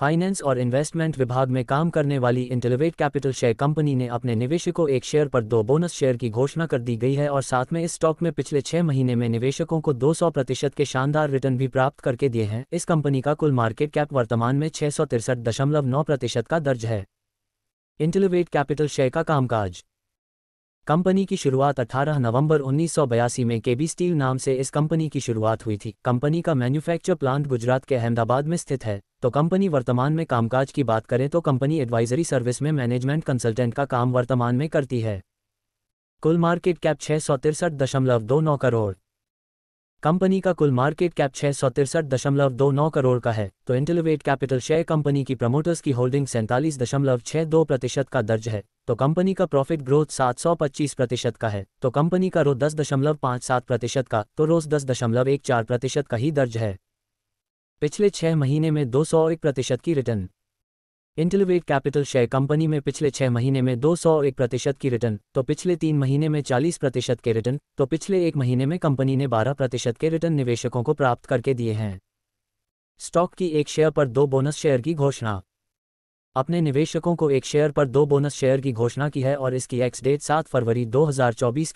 finance और investment विभाग में काम करने वाली इंटेलिवेट कैपिटल शेयर कंपनी ने अपने निवेशकों एक शेयर पर दो बोनस शेयर की घोषणा कर दी गई है और साथ में इस स्टॉक में पिछले छह महीने में निवेशकों को 200 प्रतिशत के शानदार रिटर्न भी प्राप्त करके दिए हैं इस कंपनी का कुल मार्केट कैप वर्तमान में छह प्रतिशत का दर्ज है इंटेलिवेट कैपिटल शेयर का कामकाज कंपनी की शुरुआत 18 नवंबर 1982 में केबी स्टील नाम से इस कंपनी की शुरुआत हुई थी कंपनी का मैन्युफैक्चर प्लांट गुजरात के अहमदाबाद में स्थित है तो कंपनी वर्तमान में कामकाज की बात करें तो कंपनी एडवाइजरी सर्विस में मैनेजमेंट कंसल्टेंट का काम वर्तमान में करती है कुल मार्केट कैप छह सौ तिरसठ दशमलव दो नौ करोड़ कंपनी का कुल मार्केट कैप छह सौ तिरसठ दशमलव दो नौ करोड़ का है तो इंटेलिवेट कैपिटल शेयर कंपनी की प्रमोटर्स की होल्डिंग सैंतालीस दशमलव छह दो प्रतिशत का दर्ज है तो कंपनी का प्रॉफिट ग्रोथ 725 प्रतिशत का है तो कंपनी का रो 10.57 प्रतिशत का तो रोज 10.14 प्रतिशत का ही दर्ज है पिछले छह महीने में 201 प्रतिशत की return Intellivate capital share company में पिछले छह महीने में 201 प्रतिशत की रिटर्न तो पिछले तीन महीने में 40 प्रतिशत के रिटर्न तो पिछले एक महीने में कंपनी ने 12 प्रतिशत के रिटर्न निवेशकों को प्राप्त करके दिए हैं स्टॉक की एक शेयर पर दो बोनस शेयर की घोषणा अपने निवेशकों को एक शेयर पर दो बोनस शेयर की घोषणा की है और इसकी एक्स डेट सात फरवरी दो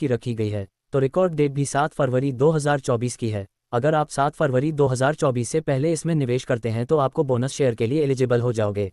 की रखी गई है तो रिकॉर्ड डेट भी सात फरवरी दो की है अगर आप सात फरवरी दो से पहले इसमें निवेश करते हैं तो आपको बोनस शेयर के लिए एलिजिबल हो जाओगे